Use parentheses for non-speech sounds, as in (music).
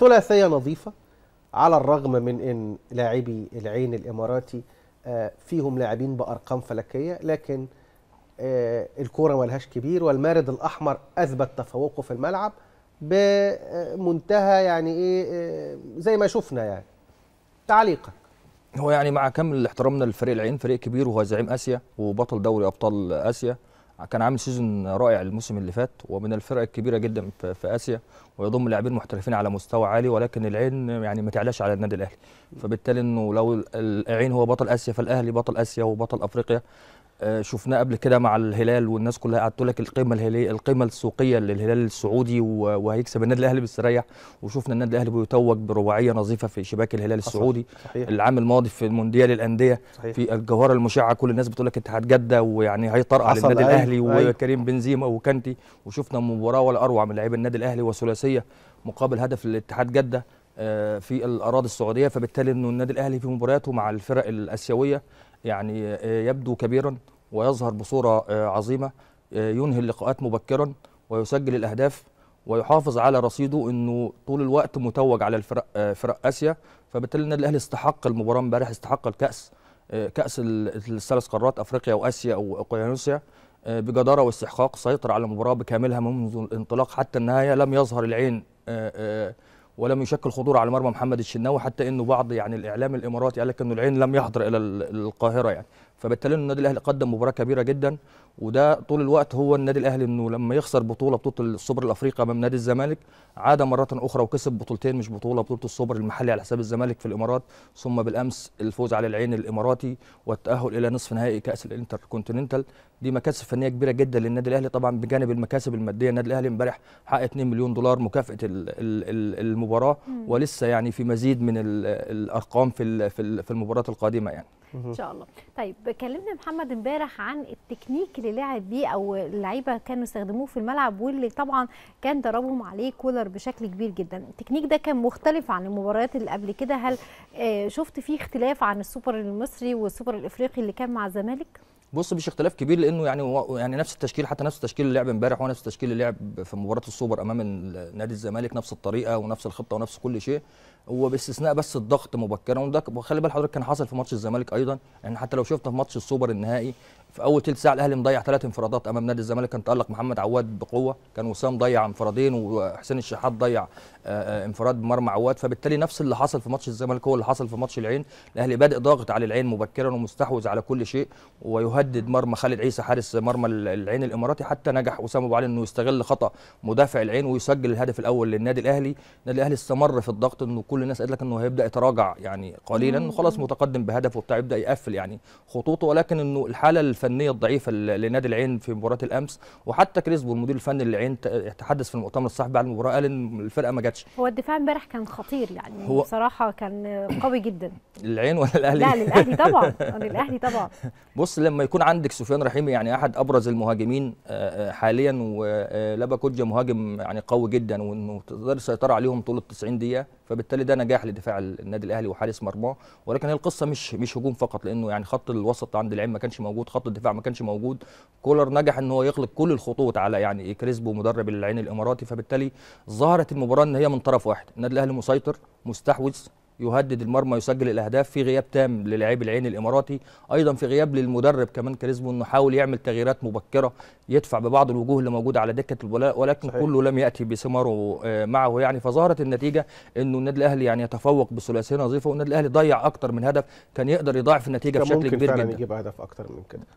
ثلاثيه نظيفه على الرغم من ان لاعبي العين الاماراتي آه، فيهم لاعبين بارقام فلكيه لكن آه، الكوره ملهاش كبير والمارد الاحمر اثبت تفوقه في الملعب بمنتهى يعني ايه آه، زي ما شفنا يعني تعليقك هو يعني مع كامل احترامنا لفريق العين فريق كبير وهو زعيم اسيا وبطل دوري ابطال اسيا كان عامل سيزون رائع الموسم اللي فات ومن الفرق الكبيره جدا في اسيا ويضم لاعبين محترفين على مستوى عالي ولكن العين يعني ما تعلاش على النادي الاهلي فبالتالي انه لو العين هو بطل اسيا فالاهلي بطل اسيا وبطل افريقيا آه، شفناه قبل كده مع الهلال والناس كلها قعدت تقول لك القيمه الهلي القيمه السوقيه للهلال السعودي وهيكسب النادي الاهلي بيستريح وشفنا النادي الاهلي بيتوج برباعيه نظيفه في شباك الهلال السعودي صحيح. العام الماضي في مونديال الانديه صحيح. في الجوهره المشعه كل الناس بتقول لك اتحاد جده ويعني هيطرقع للنادي الاهلي أيوة. أيوة. وكريم بنزيما وكانتي وشفنا مباراه ولا اروع من لعيب النادي الاهلي وثلاثيه مقابل هدف الاتحاد جده آه، في الاراضي السعوديه فبالتالي انه النادي الاهلي في مبارياته مع الفرق الاسيويه يعني آه، يبدو كبيرا ويظهر بصوره آه، عظيمه ينهي اللقاءات مبكرا ويسجل الاهداف ويحافظ على رصيده انه طول الوقت متوج على الفرق فرق اسيا فبالتالي النادي الاهلي استحق المباراه امبارح استحق الكاس كاس الثلاث قارات افريقيا واسيا او اوقيانوسيا بجداره واستحقاق سيطر على المباراه بكاملها منذ الانطلاق حتى النهايه لم يظهر العين ولم يشكل خطوره على مرمى محمد الشناوي حتى انه بعض يعني الاعلام الاماراتي قال لك انه العين لم يحضر الى القاهره يعني فبالتالي النادي الاهلي قدم مباراه كبيره جدا وده طول الوقت هو النادي الاهلي انه لما يخسر بطوله بطوله السوبر الافريقي امام نادي الزمالك عاد مره اخرى وكسب بطولتين مش بطوله بطوله السوبر المحلي على حساب الزمالك في الامارات ثم بالامس الفوز على العين الاماراتي والتاهل الى نصف نهائي كاس الانتر كونتيننتال دي مكاسب فنيه كبيره جدا للنادي الاهلي طبعا بجانب المكاسب الماديه النادي الاهلي امبارح حقق 2 مليون دولار مكافاه المباراه ولسه يعني في مزيد من الارقام في في المباراه القادمه يعني ان شاء الله طيب كلمنا محمد امبارح عن التكنيك اللي لعب بيه او اللعيبه كانوا يستخدموه في الملعب واللي طبعا كان ضربهم عليه كولر بشكل كبير جدا التكنيك ده كان مختلف عن المباريات اللي قبل كده هل آه، شفت فيه اختلاف عن السوبر المصري والسوبر الافريقي اللي كان مع الزمالك بص مش اختلاف كبير لانه يعني يعني نفس التشكيل حتى نفس التشكيل اللي لعب امبارح ونفس تشكيل التشكيل اللي لعب في مباراه السوبر امام نادي الزمالك نفس الطريقه ونفس الخطه ونفس كل شيء وباستثناء بس الضغط مبكرا وده خلي بال حضرتك كان حصل في ماتش الزمالك ايضا يعني حتى لو شفنا في ماتش السوبر النهائي في اول ثلث ساعه الاهلي مضيع ثلاث انفرادات امام نادي الزمالك كان تالق محمد عواد بقوه كان وسام ضيع انفرادين وحسين الشحات ضيع آه، آه، انفراد بمرمى عواد فبالتالي نفس اللي حصل في ماتش الزمالك هو اللي حصل في ماتش العين الاهلي بادئ ضاغط على العين مبكرا ومستحوذ على كل شيء ويهدد مرمى خالد عيسى حارس مرمى العين الاماراتي حتى نجح اسامه ابو علي انه يستغل خطا مدافع العين ويسجل الهدف الاول للنادي الاهلي النادي الاهلي استمر في الضغط انه كل الناس قالت لك انه هيبدا يتراجع يعني قليلا خلاص متقدم بهدف وبتاع يبدا يقفل يعني خطوطه ولكن انه الحاله الفنيه الضعيفه لنادي العين في مباراه الامس وحتى كريسبو المدير الفني للعين تحدث في المؤتمر الصحفي بعد المباراه قال ان الفرقه ما جاتش هو الدفاع امبارح كان خطير يعني هو بصراحه كان قوي جدا العين ولا الاهلي؟ لا للاهلي طبعا (laughs) للاهلي طبعا بص لما يكون عندك سفيان رحيمي يعني احد ابرز المهاجمين آه، آه، حاليا ولابا آه، كوجيا مهاجم يعني قوي جدا وانه تقدر السيطره عليهم طول ال 90 دقيقه فبالتالي وبالتالي ده نجاح لدفاع النادي الاهلي وحارس مرماه ولكن هي القصه مش مش هجوم فقط لانه يعني خط الوسط عند العين ما كانش موجود خط الدفاع ما كانش موجود كولر نجح ان هو يغلق كل الخطوط على يعني كريسبو مدرب العين الاماراتي فبالتالي ظهرت المباراه ان هي من طرف واحد النادي الاهلي مسيطر مستحوذ يهدد المرمى يسجل الاهداف في غياب تام للعيب العين الاماراتي ايضا في غياب للمدرب كمان كاريزمو انه حاول يعمل تغييرات مبكره يدفع ببعض الوجوه اللي موجوده على دكه البلاء ولكن صحيح. كله لم ياتي بثماره آه، معه يعني فظهرت النتيجه انه النادي الاهلي يعني يتفوق بثلاثيه نظيفه والنادي الاهلي ضيع اكتر من هدف كان يقدر يضاعف النتيجه بشكل كبير جدا ممكن يجيب هدف اكتر من كده